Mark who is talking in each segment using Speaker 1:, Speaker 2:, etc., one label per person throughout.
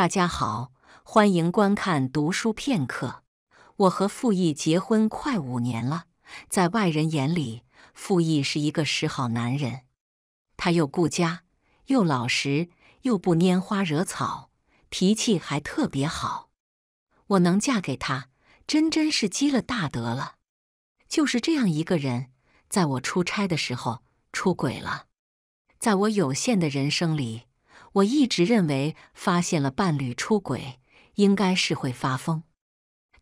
Speaker 1: 大家好，欢迎观看《读书片刻》。我和傅毅结婚快五年了，在外人眼里，傅毅是一个十好男人，他又顾家，又老实，又不拈花惹草，脾气还特别好。我能嫁给他，真真是积了大德了。就是这样一个人，在我出差的时候出轨了。在我有限的人生里。我一直认为，发现了伴侣出轨，应该是会发疯，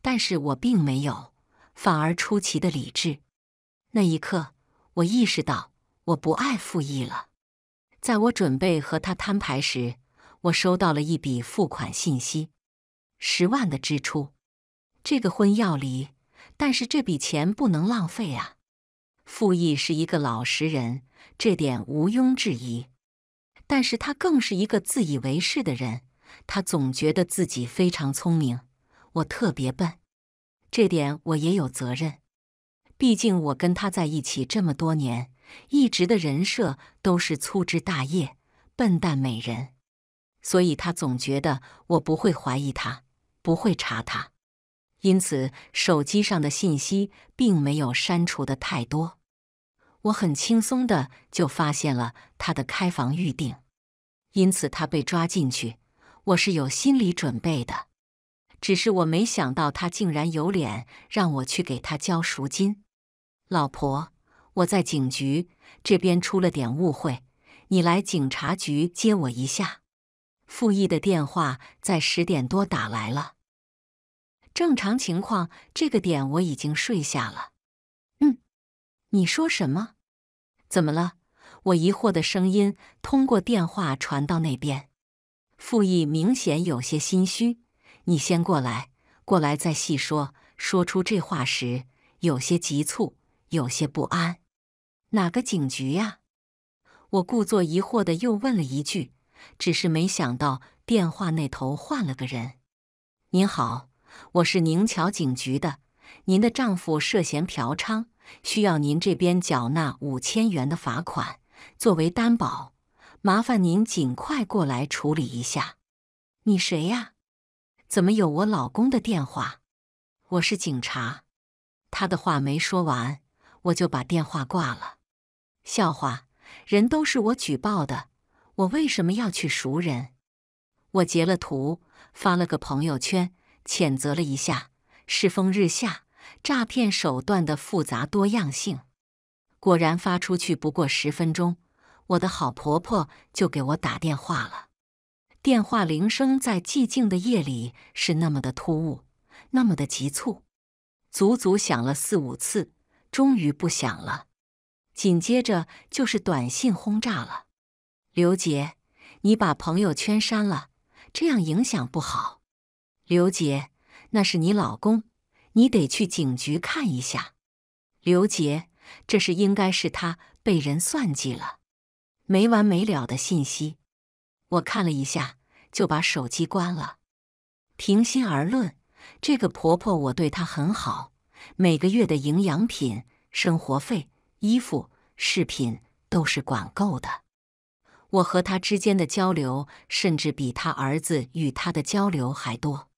Speaker 1: 但是我并没有，反而出奇的理智。那一刻，我意识到我不爱傅毅了。在我准备和他摊牌时，我收到了一笔付款信息，十万的支出。这个婚要离，但是这笔钱不能浪费啊。傅毅是一个老实人，这点毋庸置疑。但是他更是一个自以为是的人，他总觉得自己非常聪明，我特别笨，这点我也有责任。毕竟我跟他在一起这么多年，一直的人设都是粗枝大叶、笨蛋美人，所以他总觉得我不会怀疑他，不会查他，因此手机上的信息并没有删除的太多。我很轻松的就发现了他的开房预定，因此他被抓进去，我是有心理准备的。只是我没想到他竟然有脸让我去给他交赎金。老婆，我在警局这边出了点误会，你来警察局接我一下。傅毅的电话在十点多打来了，正常情况这个点我已经睡下了。嗯，你说什么？怎么了？我疑惑的声音通过电话传到那边。傅毅明显有些心虚。你先过来，过来再细说。说出这话时，有些急促，有些不安。哪个警局呀？我故作疑惑的又问了一句，只是没想到电话那头换了个人。您好，我是宁桥警局的，您的丈夫涉嫌嫖娼。需要您这边缴纳五千元的罚款作为担保，麻烦您尽快过来处理一下。你谁呀？怎么有我老公的电话？我是警察。他的话没说完，我就把电话挂了。笑话，人都是我举报的，我为什么要去赎人？我截了图，发了个朋友圈，谴责了一下世风日下。诈骗手段的复杂多样性，果然发出去不过十分钟，我的好婆婆就给我打电话了。电话铃声在寂静的夜里是那么的突兀，那么的急促，足足响了四五次，终于不响了。紧接着就是短信轰炸了：“刘杰，你把朋友圈删了，这样影响不好。”“刘杰，那是你老公。”你得去警局看一下，刘杰，这是应该是他被人算计了。没完没了的信息，我看了一下，就把手机关了。平心而论，这个婆婆我对她很好，每个月的营养品、生活费、衣服、饰品都是管够的。我和她之间的交流，甚至比她儿子与她的交流还多。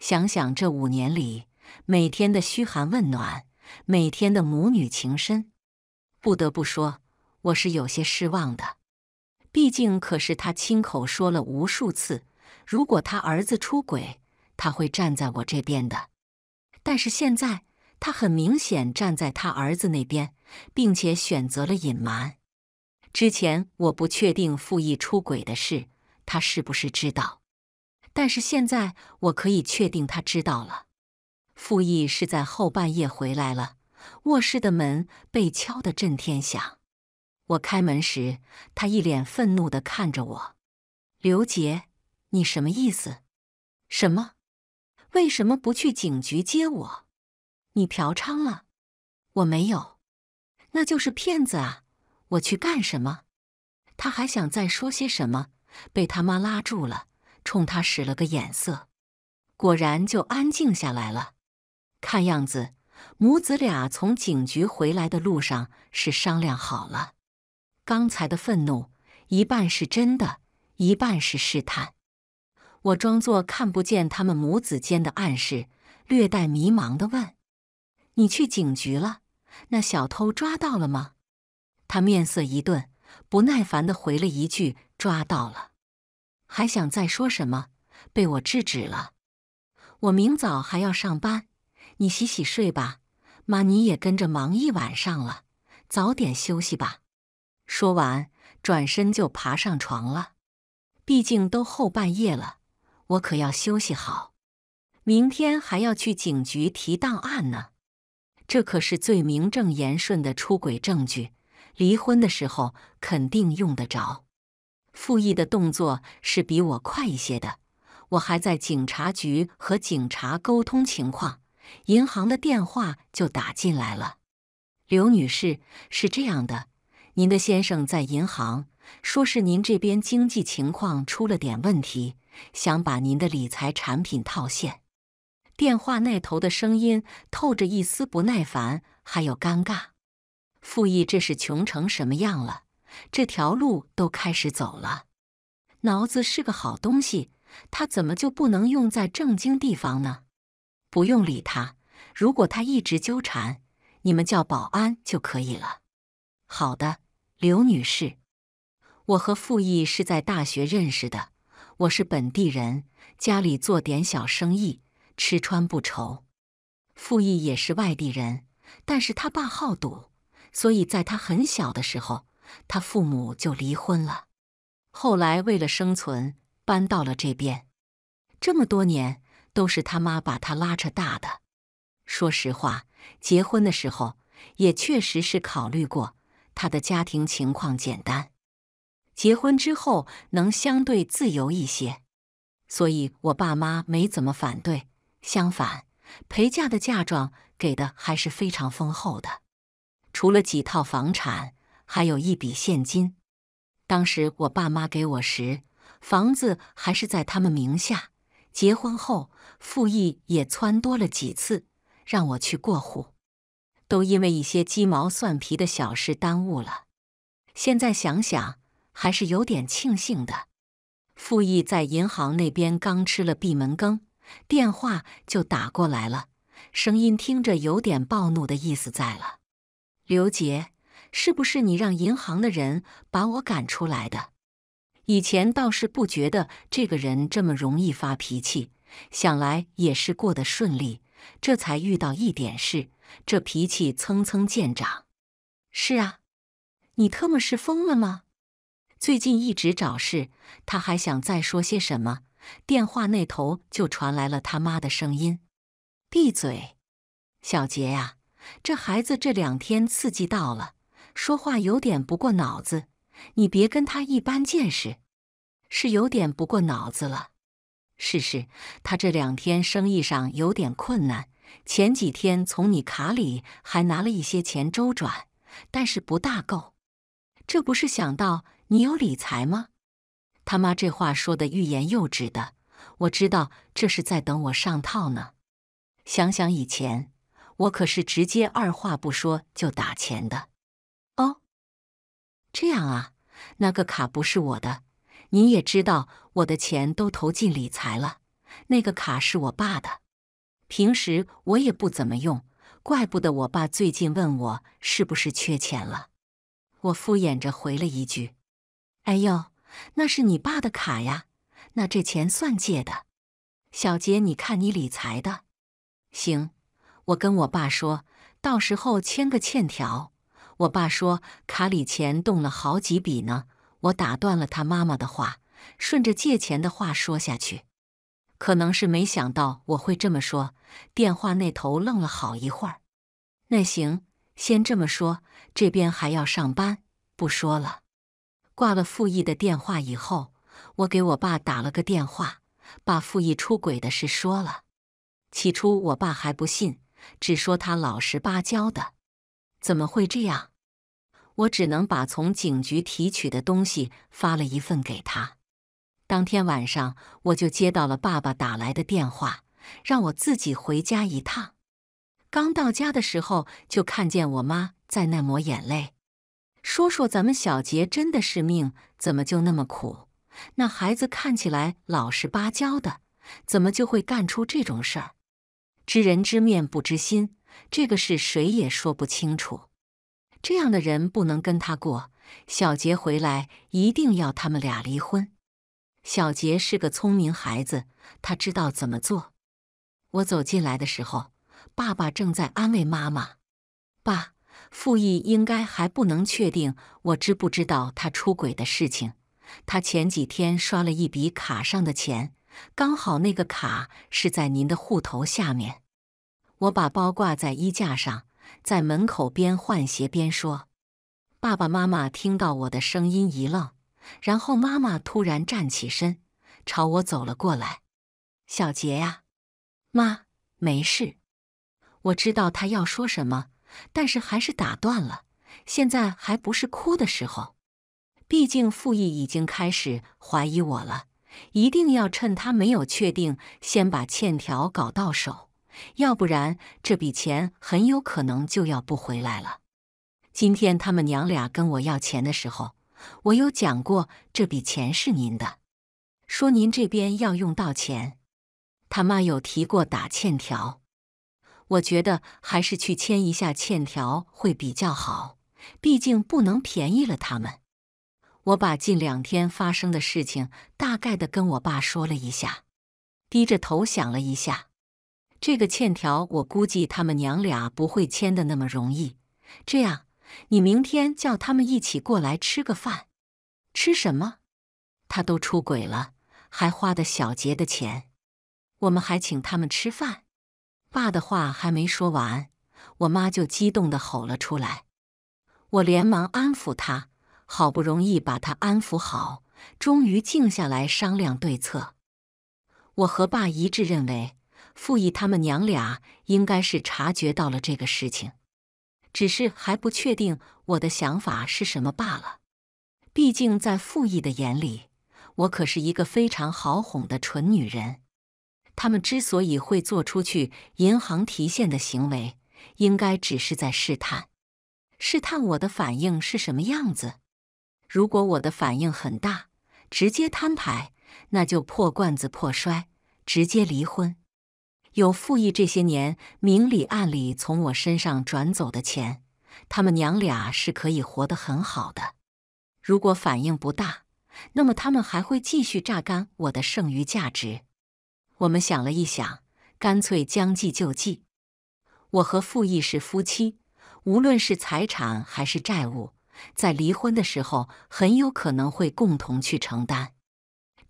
Speaker 1: 想想这五年里。每天的嘘寒问暖，每天的母女情深，不得不说，我是有些失望的。毕竟，可是他亲口说了无数次，如果他儿子出轨，他会站在我这边的。但是现在，他很明显站在他儿子那边，并且选择了隐瞒。之前我不确定傅毅出轨的事，他是不是知道，但是现在我可以确定他知道了。傅毅是在后半夜回来了，卧室的门被敲得震天响。我开门时，他一脸愤怒地看着我：“刘杰，你什么意思？什么？为什么不去警局接我？你嫖娼了？我没有，那就是骗子啊！我去干什么？”他还想再说些什么，被他妈拉住了，冲他使了个眼色，果然就安静下来了。看样子，母子俩从警局回来的路上是商量好了。刚才的愤怒，一半是真的，一半是试探。我装作看不见他们母子间的暗示，略带迷茫的问：“你去警局了？那小偷抓到了吗？”他面色一顿，不耐烦的回了一句：“抓到了。”还想再说什么，被我制止了。我明早还要上班。你洗洗睡吧，妈你也跟着忙一晚上了，早点休息吧。说完，转身就爬上床了。毕竟都后半夜了，我可要休息好，明天还要去警局提档案呢。这可是最名正言顺的出轨证据，离婚的时候肯定用得着。傅义的动作是比我快一些的，我还在警察局和警察沟通情况。银行的电话就打进来了。刘女士，是这样的，您的先生在银行，说是您这边经济情况出了点问题，想把您的理财产品套现。电话那头的声音透着一丝不耐烦，还有尴尬。傅毅，这是穷成什么样了？这条路都开始走了，脑子是个好东西，他怎么就不能用在正经地方呢？不用理他，如果他一直纠缠，你们叫保安就可以了。好的，刘女士，我和傅毅是在大学认识的，我是本地人，家里做点小生意，吃穿不愁。傅毅也是外地人，但是他爸好赌，所以在他很小的时候，他父母就离婚了。后来为了生存，搬到了这边，这么多年。都是他妈把他拉扯大的。说实话，结婚的时候也确实是考虑过他的家庭情况简单，结婚之后能相对自由一些，所以我爸妈没怎么反对。相反，陪嫁的嫁妆给的还是非常丰厚的，除了几套房产，还有一笔现金。当时我爸妈给我时，房子还是在他们名下，结婚后。傅毅也撺掇了几次，让我去过户，都因为一些鸡毛蒜皮的小事耽误了。现在想想，还是有点庆幸的。傅毅在银行那边刚吃了闭门羹，电话就打过来了，声音听着有点暴怒的意思在了。刘杰，是不是你让银行的人把我赶出来的？以前倒是不觉得这个人这么容易发脾气。想来也是过得顺利，这才遇到一点事，这脾气蹭蹭见长。是啊，你特么是疯了吗？最近一直找事，他还想再说些什么，电话那头就传来了他妈的声音：“闭嘴，小杰呀，这孩子这两天刺激到了，说话有点不过脑子，你别跟他一般见识，是有点不过脑子了。”是是，他这两天生意上有点困难，前几天从你卡里还拿了一些钱周转，但是不大够。这不是想到你有理财吗？他妈这话说的欲言又止的，我知道这是在等我上套呢。想想以前，我可是直接二话不说就打钱的。哦，这样啊，那个卡不是我的，你也知道。我的钱都投进理财了，那个卡是我爸的，平时我也不怎么用，怪不得我爸最近问我是不是缺钱了。我敷衍着回了一句：“哎呦，那是你爸的卡呀，那这钱算借的。”小杰，你看你理财的，行，我跟我爸说，到时候签个欠条。我爸说卡里钱动了好几笔呢，我打断了他妈妈的话。顺着借钱的话说下去，可能是没想到我会这么说。电话那头愣了好一会儿。那行，先这么说。这边还要上班，不说了。挂了傅义的电话以后，我给我爸打了个电话，把傅义出轨的事说了。起初我爸还不信，只说他老实巴交的，怎么会这样？我只能把从警局提取的东西发了一份给他。当天晚上我就接到了爸爸打来的电话，让我自己回家一趟。刚到家的时候就看见我妈在那抹眼泪，说说咱们小杰真的是命怎么就那么苦？那孩子看起来老实巴交的，怎么就会干出这种事儿？知人知面不知心，这个事谁也说不清楚。这样的人不能跟他过，小杰回来一定要他们俩离婚。小杰是个聪明孩子，他知道怎么做。我走进来的时候，爸爸正在安慰妈妈。爸，傅毅应该还不能确定我知不知道他出轨的事情。他前几天刷了一笔卡上的钱，刚好那个卡是在您的户头下面。我把包挂在衣架上，在门口边换鞋边说。爸爸妈妈听到我的声音一愣。然后妈妈突然站起身，朝我走了过来。“小杰呀，妈，没事。”我知道她要说什么，但是还是打断了。现在还不是哭的时候，毕竟傅义已经开始怀疑我了。一定要趁他没有确定，先把欠条搞到手，要不然这笔钱很有可能就要不回来了。今天他们娘俩跟我要钱的时候。我有讲过这笔钱是您的，说您这边要用到钱，他妈有提过打欠条，我觉得还是去签一下欠条会比较好，毕竟不能便宜了他们。我把近两天发生的事情大概的跟我爸说了一下，低着头想了一下，这个欠条我估计他们娘俩不会签的那么容易，这样。你明天叫他们一起过来吃个饭，吃什么？他都出轨了，还花的小杰的钱，我们还请他们吃饭？爸的话还没说完，我妈就激动地吼了出来。我连忙安抚她，好不容易把他安抚好，终于静下来商量对策。我和爸一致认为，傅义他们娘俩应该是察觉到了这个事情。只是还不确定我的想法是什么罢了。毕竟在傅毅的眼里，我可是一个非常好哄的蠢女人。他们之所以会做出去银行提现的行为，应该只是在试探，试探我的反应是什么样子。如果我的反应很大，直接摊牌，那就破罐子破摔，直接离婚。有傅毅这些年明里暗里从我身上转走的钱，他们娘俩是可以活得很好的。如果反应不大，那么他们还会继续榨干我的剩余价值。我们想了一想，干脆将计就计。我和傅毅是夫妻，无论是财产还是债务，在离婚的时候很有可能会共同去承担。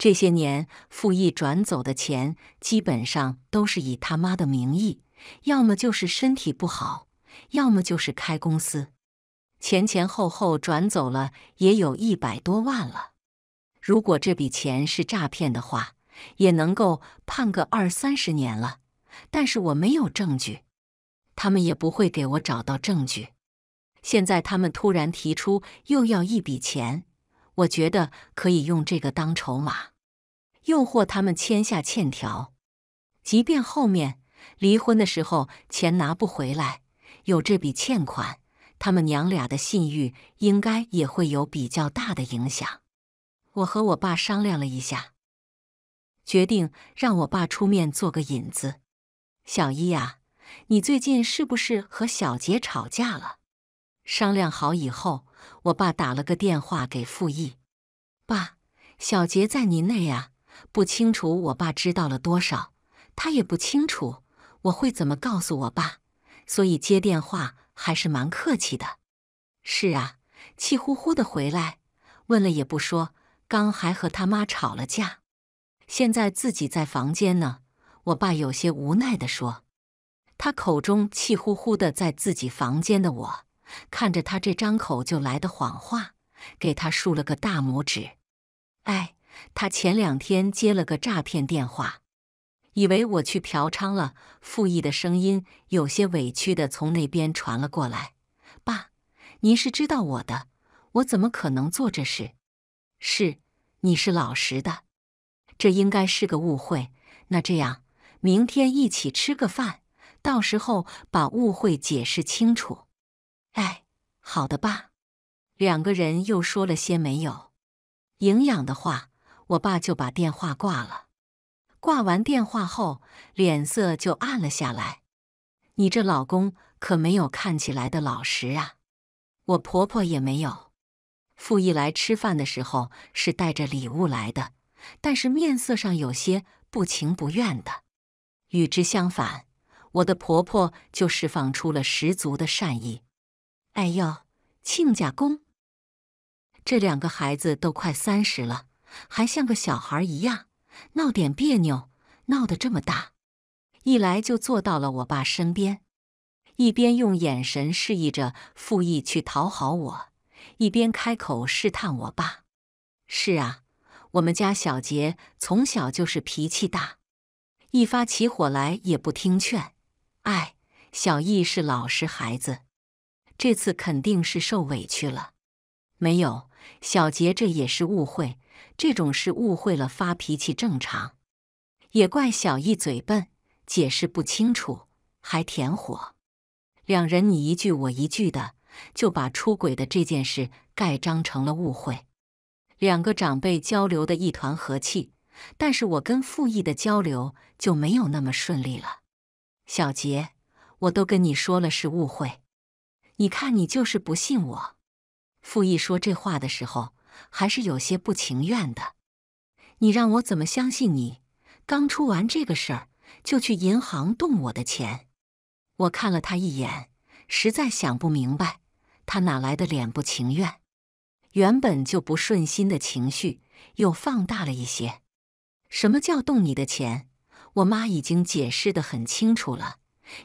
Speaker 1: 这些年傅毅转走的钱基本上都是以他妈的名义，要么就是身体不好，要么就是开公司，前前后后转走了也有一百多万了。如果这笔钱是诈骗的话，也能够判个二三十年了。但是我没有证据，他们也不会给我找到证据。现在他们突然提出又要一笔钱，我觉得可以用这个当筹码。诱惑他们签下欠条，即便后面离婚的时候钱拿不回来，有这笔欠款，他们娘俩的信誉应该也会有比较大的影响。我和我爸商量了一下，决定让我爸出面做个引子。小一呀，你最近是不是和小杰吵架了？商量好以后，我爸打了个电话给傅毅。爸，小杰在您那呀？不清楚我爸知道了多少，他也不清楚我会怎么告诉我爸，所以接电话还是蛮客气的。是啊，气呼呼的回来，问了也不说，刚还和他妈吵了架，现在自己在房间呢。我爸有些无奈的说：“他口中气呼呼的在自己房间的我，看着他这张口就来的谎话，给他竖了个大拇指。”哎。他前两天接了个诈骗电话，以为我去嫖娼了。傅义的声音有些委屈地从那边传了过来：“爸，您是知道我的，我怎么可能做这事？是，你是老实的，这应该是个误会。那这样，明天一起吃个饭，到时候把误会解释清楚。”哎，好的，爸。两个人又说了些没有营养的话。我爸就把电话挂了，挂完电话后脸色就暗了下来。你这老公可没有看起来的老实啊，我婆婆也没有。傅义来吃饭的时候是带着礼物来的，但是面色上有些不情不愿的。与之相反，我的婆婆就释放出了十足的善意。哎呦，亲家公，这两个孩子都快三十了。还像个小孩一样，闹点别扭，闹得这么大，一来就坐到了我爸身边，一边用眼神示意着傅毅去讨好我，一边开口试探我爸：“是啊，我们家小杰从小就是脾气大，一发起火来也不听劝。哎，小毅是老实孩子，这次肯定是受委屈了。没有，小杰这也是误会。”这种事误会了，发脾气正常。也怪小易嘴笨，解释不清楚，还甜火。两人你一句我一句的，就把出轨的这件事盖章成了误会。两个长辈交流的一团和气，但是我跟傅义的交流就没有那么顺利了。小杰，我都跟你说了是误会，你看你就是不信我。傅义说这话的时候。还是有些不情愿的，你让我怎么相信你？刚出完这个事儿，就去银行动我的钱？我看了他一眼，实在想不明白，他哪来的脸不情愿？原本就不顺心的情绪又放大了一些。什么叫动你的钱？我妈已经解释得很清楚了，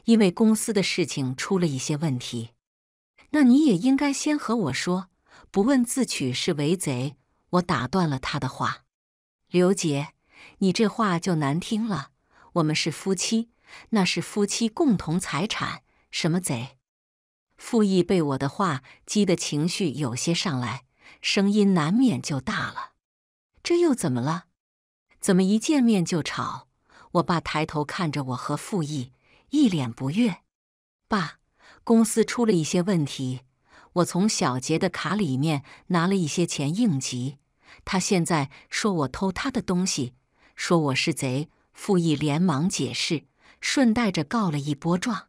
Speaker 1: 因为公司的事情出了一些问题，那你也应该先和我说。不问自取是为贼，我打断了他的话。刘杰，你这话就难听了。我们是夫妻，那是夫妻共同财产，什么贼？傅毅被我的话激得情绪有些上来，声音难免就大了。这又怎么了？怎么一见面就吵？我爸抬头看着我和傅毅，一脸不悦。爸，公司出了一些问题。我从小杰的卡里面拿了一些钱应急，他现在说我偷他的东西，说我是贼。傅义连忙解释，顺带着告了一波状。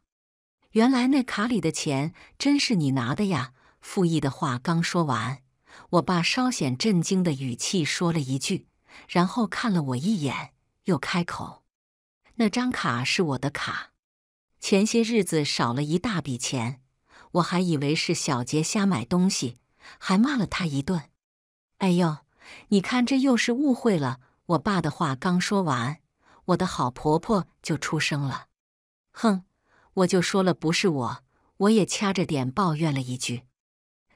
Speaker 1: 原来那卡里的钱真是你拿的呀！傅义的话刚说完，我爸稍显震惊的语气说了一句，然后看了我一眼，又开口：“那张卡是我的卡，前些日子少了一大笔钱。”我还以为是小杰瞎买东西，还骂了他一顿。哎呦，你看这又是误会了。我爸的话刚说完，我的好婆婆就出声了：“哼，我就说了不是我，我也掐着点抱怨了一句。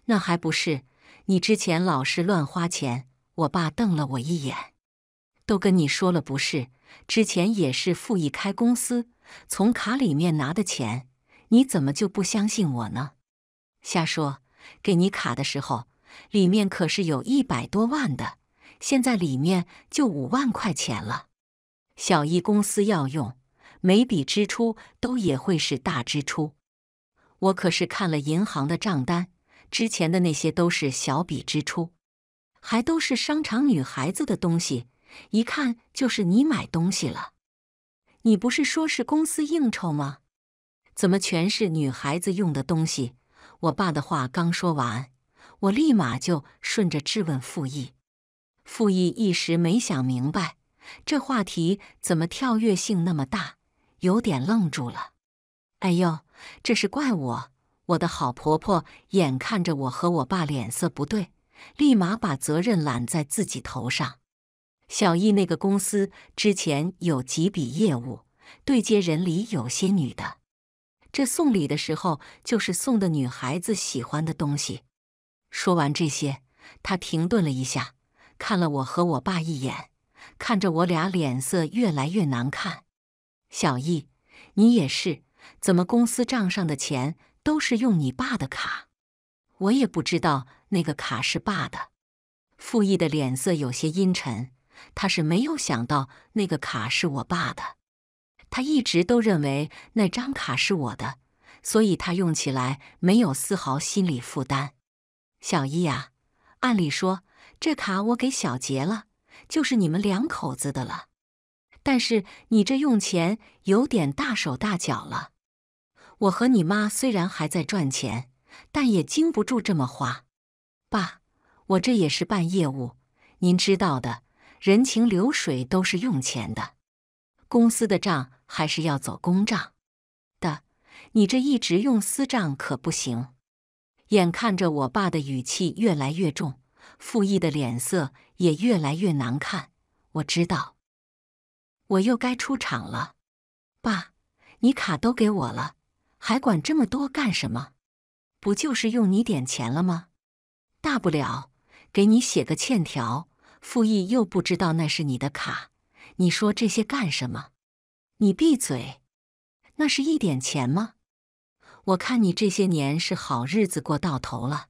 Speaker 1: 那还不是你之前老是乱花钱？”我爸瞪了我一眼：“都跟你说了不是，之前也是傅毅开公司从卡里面拿的钱。”你怎么就不相信我呢？瞎说！给你卡的时候，里面可是有一百多万的，现在里面就五万块钱了。小易公司要用，每笔支出都也会是大支出。我可是看了银行的账单，之前的那些都是小笔支出，还都是商场女孩子的东西，一看就是你买东西了。你不是说是公司应酬吗？怎么全是女孩子用的东西？我爸的话刚说完，我立马就顺着质问傅毅。傅毅一时没想明白，这话题怎么跳跃性那么大，有点愣住了。哎呦，这是怪我！我的好婆婆眼看着我和我爸脸色不对，立马把责任揽在自己头上。小易那个公司之前有几笔业务对接人里有些女的。这送礼的时候，就是送的女孩子喜欢的东西。说完这些，他停顿了一下，看了我和我爸一眼，看着我俩脸色越来越难看。小易，你也是，怎么公司账上的钱都是用你爸的卡？我也不知道那个卡是爸的。傅毅的脸色有些阴沉，他是没有想到那个卡是我爸的。他一直都认为那张卡是我的，所以他用起来没有丝毫心理负担。小一啊，按理说这卡我给小杰了，就是你们两口子的了。但是你这用钱有点大手大脚了。我和你妈虽然还在赚钱，但也经不住这么花。爸，我这也是办业务，您知道的，人情流水都是用钱的，公司的账。还是要走公账的，你这一直用私账可不行。眼看着我爸的语气越来越重，傅义的脸色也越来越难看。我知道，我又该出场了。爸，你卡都给我了，还管这么多干什么？不就是用你点钱了吗？大不了给你写个欠条。傅义又不知道那是你的卡，你说这些干什么？你闭嘴！那是一点钱吗？我看你这些年是好日子过到头了。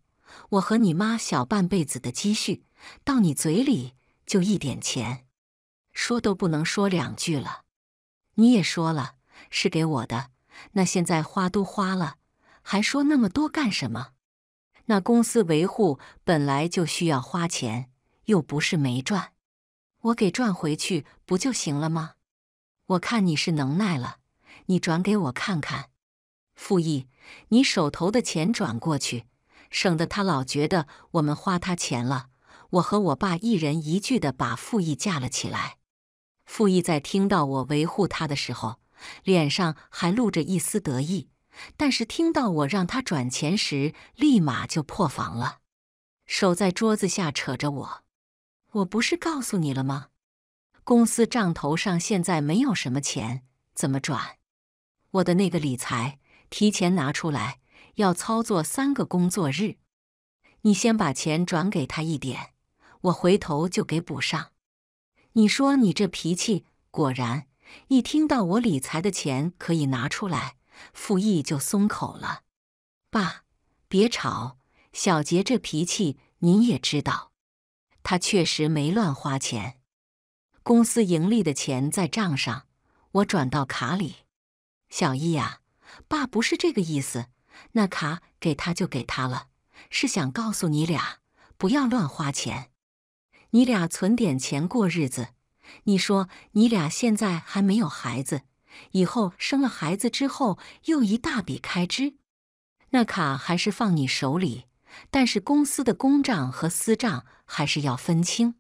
Speaker 1: 我和你妈小半辈子的积蓄，到你嘴里就一点钱，说都不能说两句了。你也说了是给我的，那现在花都花了，还说那么多干什么？那公司维护本来就需要花钱，又不是没赚，我给赚回去不就行了吗？我看你是能耐了，你转给我看看。傅毅，你手头的钱转过去，省得他老觉得我们花他钱了。我和我爸一人一句的把傅毅架了起来。傅毅在听到我维护他的时候，脸上还露着一丝得意，但是听到我让他转钱时，立马就破防了，手在桌子下扯着我。我不是告诉你了吗？公司账头上现在没有什么钱，怎么转？我的那个理财提前拿出来，要操作三个工作日。你先把钱转给他一点，我回头就给补上。你说你这脾气，果然一听到我理财的钱可以拿出来，傅毅就松口了。爸，别吵，小杰这脾气您也知道，他确实没乱花钱。公司盈利的钱在账上，我转到卡里。小易啊，爸不是这个意思，那卡给他就给他了，是想告诉你俩不要乱花钱，你俩存点钱过日子。你说你俩现在还没有孩子，以后生了孩子之后又一大笔开支，那卡还是放你手里，但是公司的公账和私账还是要分清。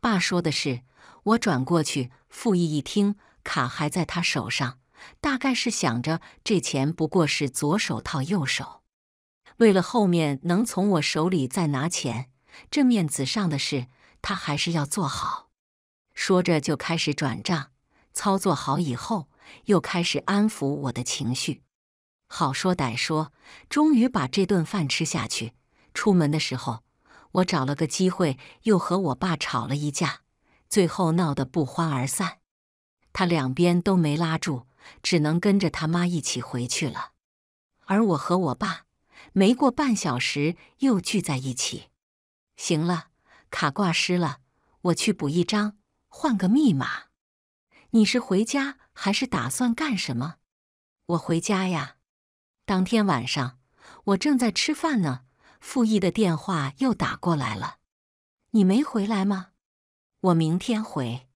Speaker 1: 爸说的是。我转过去，傅义一听，卡还在他手上，大概是想着这钱不过是左手套右手，为了后面能从我手里再拿钱，这面子上的事他还是要做好。说着就开始转账，操作好以后，又开始安抚我的情绪，好说歹说，终于把这顿饭吃下去。出门的时候，我找了个机会又和我爸吵了一架。最后闹得不欢而散，他两边都没拉住，只能跟着他妈一起回去了。而我和我爸没过半小时又聚在一起。行了，卡挂失了，我去补一张，换个密码。你是回家还是打算干什么？我回家呀。当天晚上我正在吃饭呢，傅义的电话又打过来了。你没回来吗？我明天回，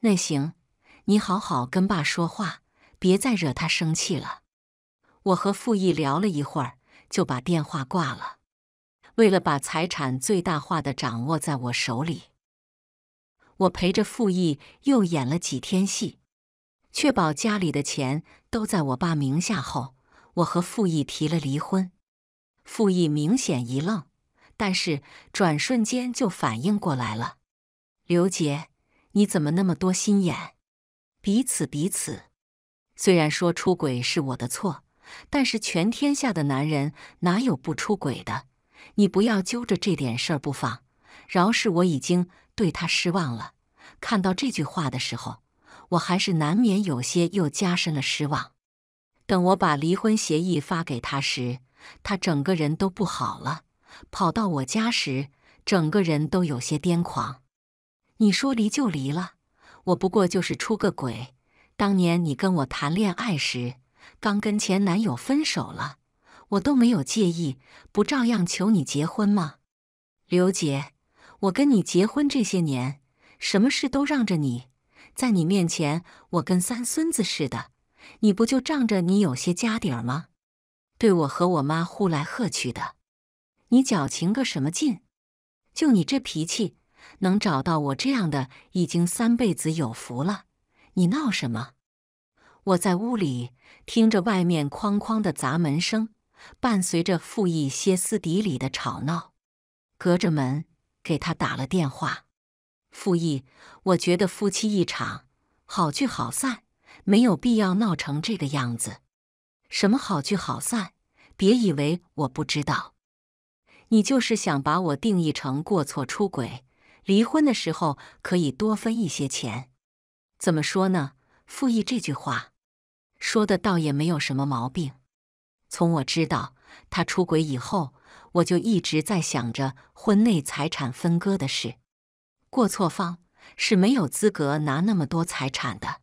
Speaker 1: 那行，你好好跟爸说话，别再惹他生气了。我和傅毅聊了一会儿，就把电话挂了。为了把财产最大化的掌握在我手里，我陪着傅毅又演了几天戏，确保家里的钱都在我爸名下后，我和傅毅提了离婚。傅毅明显一愣，但是转瞬间就反应过来了。刘杰，你怎么那么多心眼？彼此彼此。虽然说出轨是我的错，但是全天下的男人哪有不出轨的？你不要揪着这点事儿不放。饶是我已经对他失望了，看到这句话的时候，我还是难免有些又加深了失望。等我把离婚协议发给他时，他整个人都不好了。跑到我家时，整个人都有些癫狂。你说离就离了，我不过就是出个轨。当年你跟我谈恋爱时，刚跟前男友分手了，我都没有介意，不照样求你结婚吗？刘姐，我跟你结婚这些年，什么事都让着你，在你面前我跟三孙子似的。你不就仗着你有些家底儿吗？对我和我妈呼来喝去的，你矫情个什么劲？就你这脾气！能找到我这样的，已经三辈子有福了。你闹什么？我在屋里听着外面哐哐的砸门声，伴随着傅毅歇斯底里的吵闹，隔着门给他打了电话。傅毅，我觉得夫妻一场，好聚好散，没有必要闹成这个样子。什么好聚好散？别以为我不知道，你就是想把我定义成过错出轨。离婚的时候可以多分一些钱，怎么说呢？傅毅这句话说的倒也没有什么毛病。从我知道他出轨以后，我就一直在想着婚内财产分割的事。过错方是没有资格拿那么多财产的，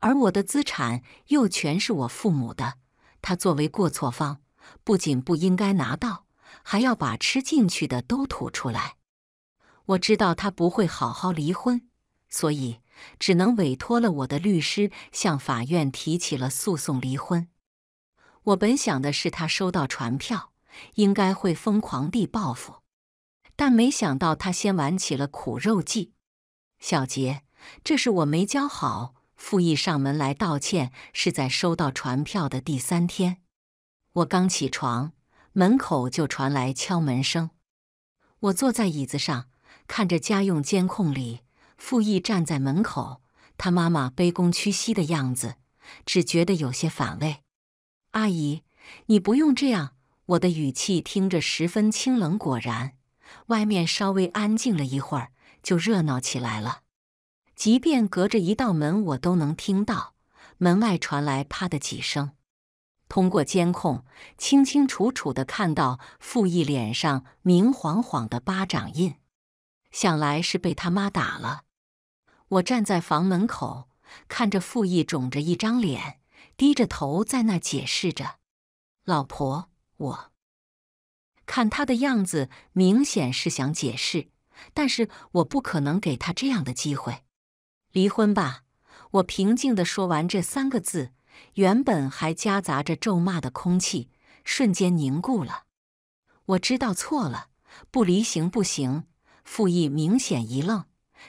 Speaker 1: 而我的资产又全是我父母的，他作为过错方，不仅不应该拿到，还要把吃进去的都吐出来。我知道他不会好好离婚，所以只能委托了我的律师向法院提起了诉讼离婚。我本想的是他收到传票，应该会疯狂地报复，但没想到他先玩起了苦肉计。小杰，这是我没教好，傅毅上门来道歉是在收到传票的第三天。我刚起床，门口就传来敲门声，我坐在椅子上。看着家用监控里傅毅站在门口，他妈妈卑躬屈膝的样子，只觉得有些反胃。阿姨，你不用这样。我的语气听着十分清冷。果然，外面稍微安静了一会儿，就热闹起来了。即便隔着一道门，我都能听到门外传来啪的几声。通过监控，清清楚楚的看到傅毅脸上明晃晃的巴掌印。想来是被他妈打了。我站在房门口，看着傅毅肿着一张脸，低着头在那解释着。老婆，我看他的样子，明显是想解释，但是我不可能给他这样的机会。离婚吧！我平静的说完这三个字，原本还夹杂着咒骂的空气瞬间凝固了。我知道错了，不离行不行？傅毅明显一愣，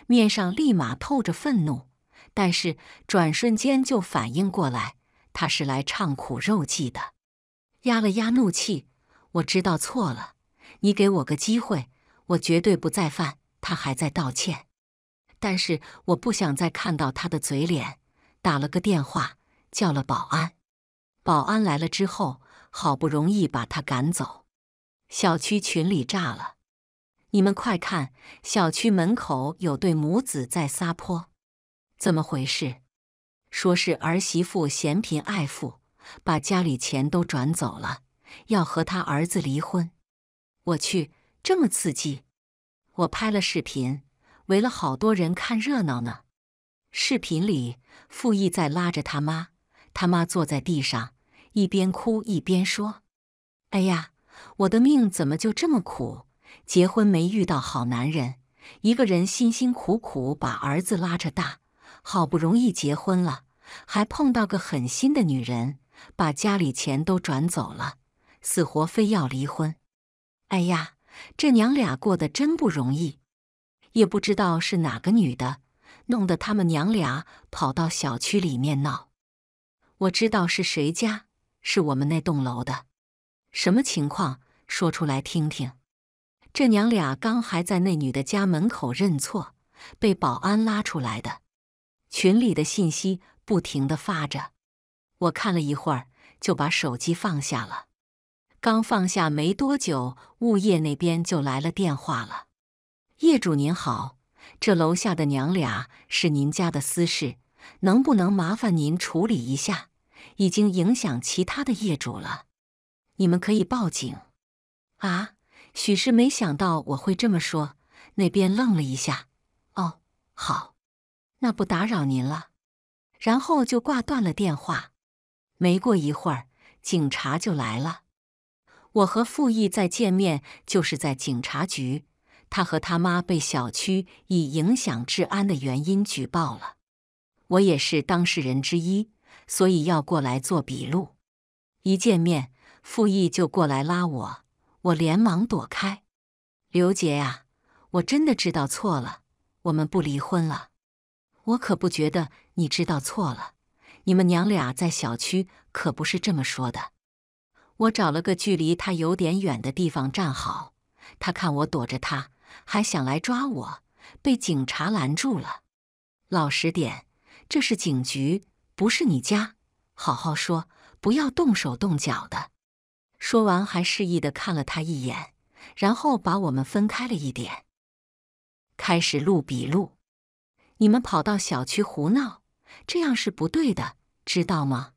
Speaker 1: 面上立马透着愤怒，但是转瞬间就反应过来，他是来唱苦肉计的，压了压怒气，我知道错了，你给我个机会，我绝对不再犯。他还在道歉，但是我不想再看到他的嘴脸，打了个电话叫了保安，保安来了之后，好不容易把他赶走，小区群里炸了。你们快看，小区门口有对母子在撒泼，怎么回事？说是儿媳妇嫌贫爱富，把家里钱都转走了，要和他儿子离婚。我去，这么刺激！我拍了视频，围了好多人看热闹呢。视频里傅义在拉着他妈，他妈坐在地上，一边哭一边说：“哎呀，我的命怎么就这么苦？”结婚没遇到好男人，一个人辛辛苦苦把儿子拉着大，好不容易结婚了，还碰到个狠心的女人，把家里钱都转走了，死活非要离婚。哎呀，这娘俩过得真不容易，也不知道是哪个女的，弄得他们娘俩跑到小区里面闹。我知道是谁家，是我们那栋楼的，什么情况？说出来听听。这娘俩刚还在那女的家门口认错，被保安拉出来的。群里的信息不停的发着，我看了一会儿，就把手机放下了。刚放下没多久，物业那边就来了电话了。业主您好，这楼下的娘俩是您家的私事，能不能麻烦您处理一下？已经影响其他的业主了，你们可以报警啊。许是没想到我会这么说，那边愣了一下。哦，好，那不打扰您了，然后就挂断了电话。没过一会儿，警察就来了。我和傅毅再见面就是在警察局，他和他妈被小区以影响治安的原因举报了，我也是当事人之一，所以要过来做笔录。一见面，傅毅就过来拉我。我连忙躲开，刘杰呀，我真的知道错了，我们不离婚了。我可不觉得你知道错了，你们娘俩在小区可不是这么说的。我找了个距离他有点远的地方站好，他看我躲着他，还想来抓我，被警察拦住了。老实点，这是警局，不是你家，好好说，不要动手动脚的。说完，还示意的看了他一眼，然后把我们分开了一点，开始录笔录。你们跑到小区胡闹，这样是不对的，知道吗？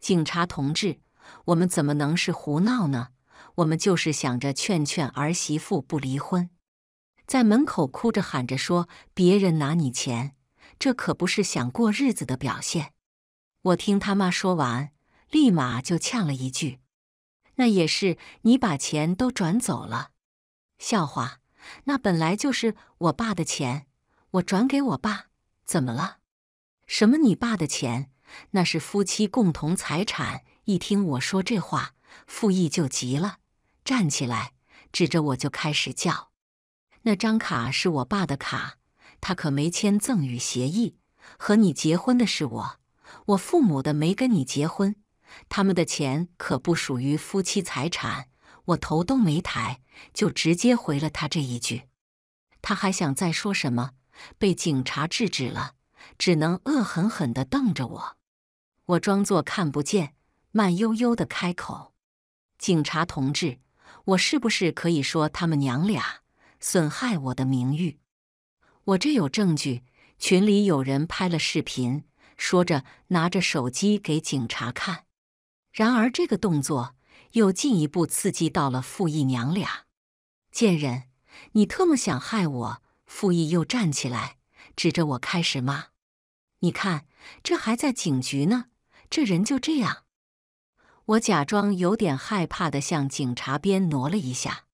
Speaker 1: 警察同志，我们怎么能是胡闹呢？我们就是想着劝劝儿媳妇不离婚，在门口哭着喊着说别人拿你钱，这可不是想过日子的表现。我听他妈说完，立马就呛了一句。那也是你把钱都转走了，笑话！那本来就是我爸的钱，我转给我爸，怎么了？什么你爸的钱？那是夫妻共同财产。一听我说这话，傅毅就急了，站起来，指着我就开始叫：“那张卡是我爸的卡，他可没签赠与协议。和你结婚的是我，我父母的没跟你结婚。”他们的钱可不属于夫妻财产，我头都没抬就直接回了他这一句。他还想再说什么，被警察制止了，只能恶狠狠地瞪着我。我装作看不见，慢悠悠地开口：“警察同志，我是不是可以说他们娘俩损害我的名誉？我这有证据，群里有人拍了视频。”说着，拿着手机给警察看。然而，这个动作又进一步刺激到了傅毅娘俩。贱人，你特么想害我！傅毅又站起来，指着我开始骂：“你看，这还在警局呢，这人就这样。”我假装有点害怕的向警察边挪了一下。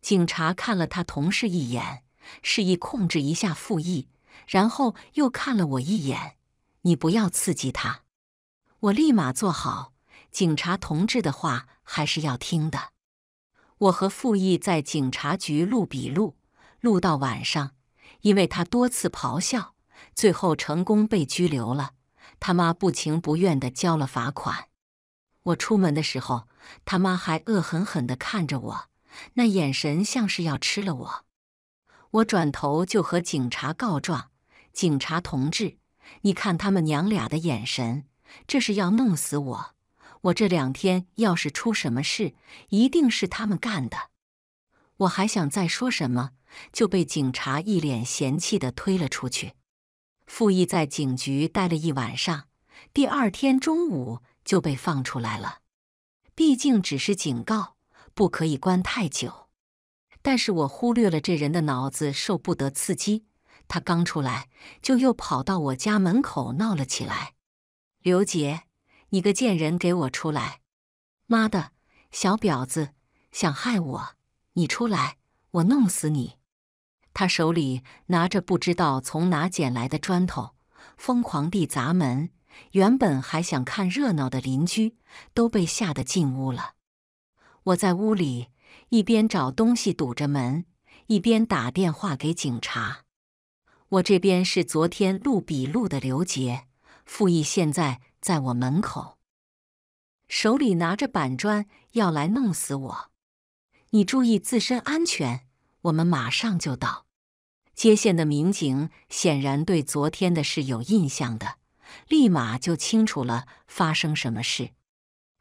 Speaker 1: 警察看了他同事一眼，示意控制一下傅毅，然后又看了我一眼：“你不要刺激他。”我立马坐好。警察同志的话还是要听的。我和傅义在警察局录笔录，录到晚上，因为他多次咆哮，最后成功被拘留了。他妈不情不愿的交了罚款。我出门的时候，他妈还恶狠狠的看着我，那眼神像是要吃了我。我转头就和警察告状：“警察同志，你看他们娘俩的眼神，这是要弄死我！”我这两天要是出什么事，一定是他们干的。我还想再说什么，就被警察一脸嫌弃的推了出去。傅义在警局待了一晚上，第二天中午就被放出来了。毕竟只是警告，不可以关太久。但是我忽略了这人的脑子受不得刺激，他刚出来就又跑到我家门口闹了起来。刘杰。你个贱人，给我出来！妈的小婊子，想害我！你出来，我弄死你！他手里拿着不知道从哪捡来的砖头，疯狂地砸门。原本还想看热闹的邻居都被吓得进屋了。我在屋里一边找东西堵着门，一边打电话给警察。我这边是昨天录笔录的刘杰，复议现在。在我门口，手里拿着板砖要来弄死我。你注意自身安全，我们马上就到。接线的民警显然对昨天的事有印象的，立马就清楚了发生什么事。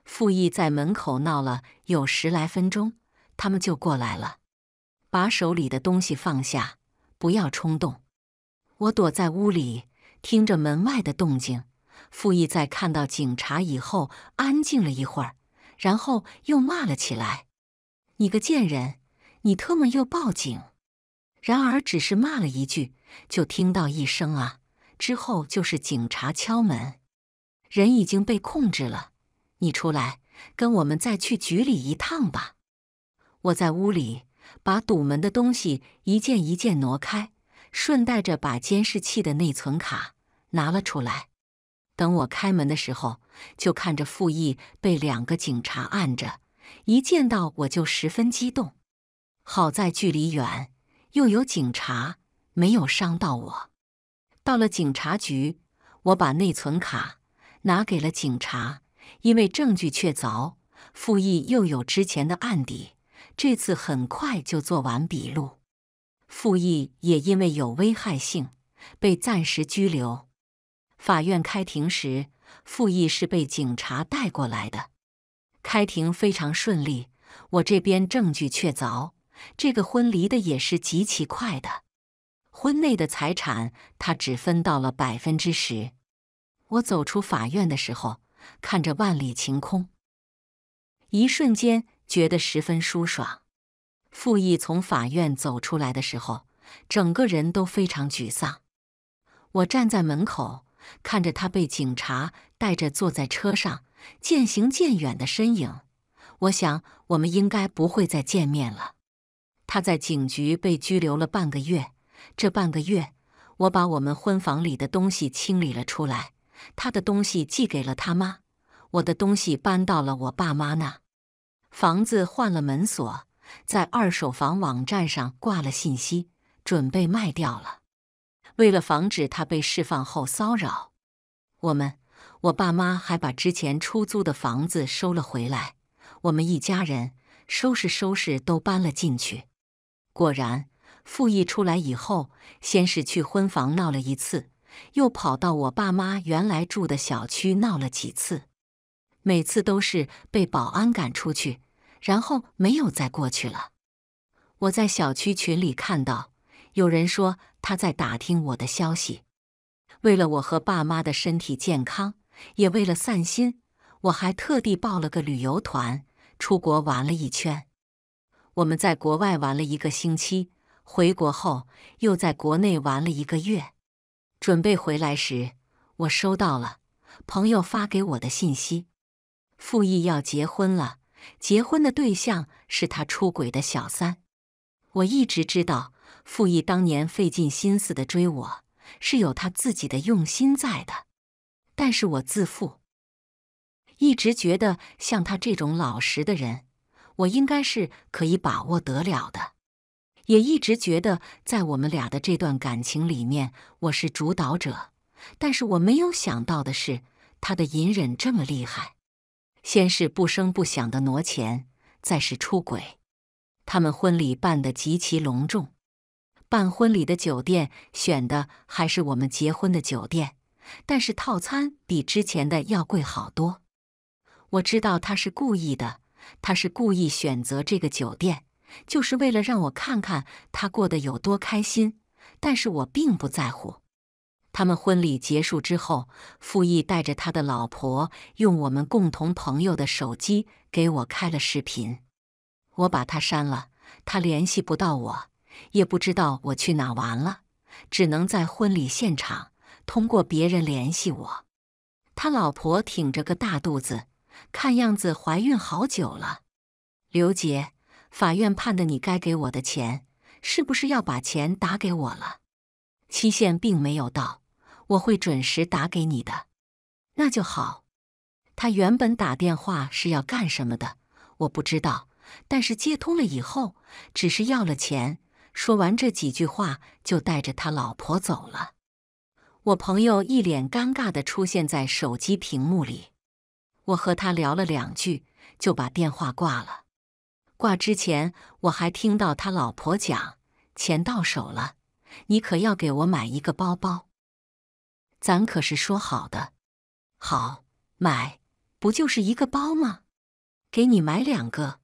Speaker 1: 傅义在门口闹了有十来分钟，他们就过来了，把手里的东西放下，不要冲动。我躲在屋里，听着门外的动静。傅毅在看到警察以后，安静了一会儿，然后又骂了起来：“你个贱人，你特么又报警！”然而，只是骂了一句，就听到一声“啊”，之后就是警察敲门，人已经被控制了。你出来，跟我们再去局里一趟吧。我在屋里把堵门的东西一件一件挪开，顺带着把监视器的内存卡拿了出来。等我开门的时候，就看着傅毅被两个警察按着，一见到我就十分激动。好在距离远，又有警察，没有伤到我。到了警察局，我把内存卡拿给了警察，因为证据确凿，傅义又有之前的案底，这次很快就做完笔录。傅义也因为有危害性，被暂时拘留。法院开庭时，傅毅是被警察带过来的。开庭非常顺利，我这边证据确凿，这个婚离的也是极其快的。婚内的财产他只分到了百分之十。我走出法院的时候，看着万里晴空，一瞬间觉得十分舒爽。傅议从法院走出来的时候，整个人都非常沮丧。我站在门口。看着他被警察带着坐在车上渐行渐远的身影，我想我们应该不会再见面了。他在警局被拘留了半个月，这半个月我把我们婚房里的东西清理了出来，他的东西寄给了他妈，我的东西搬到了我爸妈那，房子换了门锁，在二手房网站上挂了信息，准备卖掉了。为了防止他被释放后骚扰我们，我爸妈还把之前出租的房子收了回来。我们一家人收拾收拾都搬了进去。果然，傅毅出来以后，先是去婚房闹了一次，又跑到我爸妈原来住的小区闹了几次，每次都是被保安赶出去，然后没有再过去了。我在小区群里看到有人说。他在打听我的消息，为了我和爸妈的身体健康，也为了散心，我还特地报了个旅游团，出国玩了一圈。我们在国外玩了一个星期，回国后又在国内玩了一个月。准备回来时，我收到了朋友发给我的信息：傅毅要结婚了，结婚的对象是他出轨的小三。我一直知道。傅义当年费尽心思的追我，是有他自己的用心在的。但是我自负，一直觉得像他这种老实的人，我应该是可以把握得了的。也一直觉得在我们俩的这段感情里面，我是主导者。但是我没有想到的是，他的隐忍这么厉害，先是不声不响的挪钱，再是出轨。他们婚礼办得极其隆重。办婚礼的酒店选的还是我们结婚的酒店，但是套餐比之前的要贵好多。我知道他是故意的，他是故意选择这个酒店，就是为了让我看看他过得有多开心。但是我并不在乎。他们婚礼结束之后，傅毅带着他的老婆用我们共同朋友的手机给我开了视频，我把他删了，他联系不到我。也不知道我去哪玩了，只能在婚礼现场通过别人联系我。他老婆挺着个大肚子，看样子怀孕好久了。刘杰，法院判的你该给我的钱，是不是要把钱打给我了？期限并没有到，我会准时打给你的。那就好。他原本打电话是要干什么的，我不知道，但是接通了以后，只是要了钱。说完这几句话，就带着他老婆走了。我朋友一脸尴尬的出现在手机屏幕里，我和他聊了两句，就把电话挂了。挂之前，我还听到他老婆讲：“钱到手了，你可要给我买一个包包，咱可是说好的。”“好，买，不就是一个包吗？给你买两个。”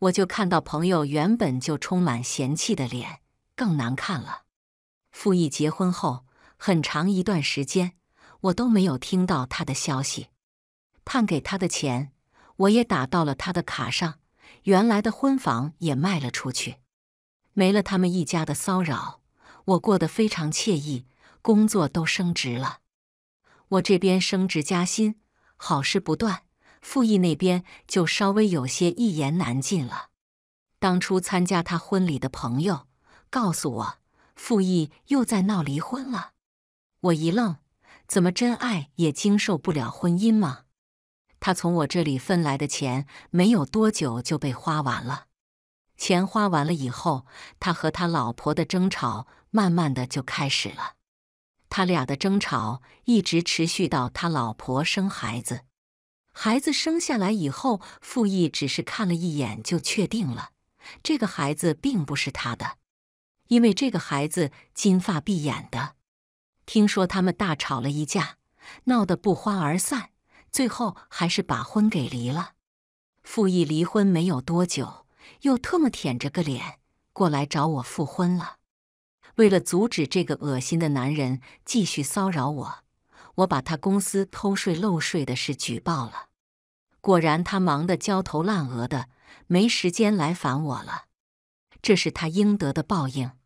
Speaker 1: 我就看到朋友原本就充满嫌弃的脸更难看了。傅毅结婚后很长一段时间，我都没有听到他的消息。判给他的钱我也打到了他的卡上，原来的婚房也卖了出去。没了他们一家的骚扰，我过得非常惬意，工作都升职了。我这边升职加薪，好事不断。傅义那边就稍微有些一言难尽了。当初参加他婚礼的朋友告诉我，傅义又在闹离婚了。我一愣，怎么真爱也经受不了婚姻吗？他从我这里分来的钱没有多久就被花完了，钱花完了以后，他和他老婆的争吵慢慢的就开始了。他俩的争吵一直持续到他老婆生孩子。孩子生下来以后，傅毅只是看了一眼就确定了，这个孩子并不是他的，因为这个孩子金发碧眼的。听说他们大吵了一架，闹得不欢而散，最后还是把婚给离了。傅毅离婚没有多久，又特么舔着个脸过来找我复婚了。为了阻止这个恶心的男人继续骚扰我。我把他公司偷税漏税的事举报了，果然他忙得焦头烂额的，没时间来烦我了。这是他应得的报应。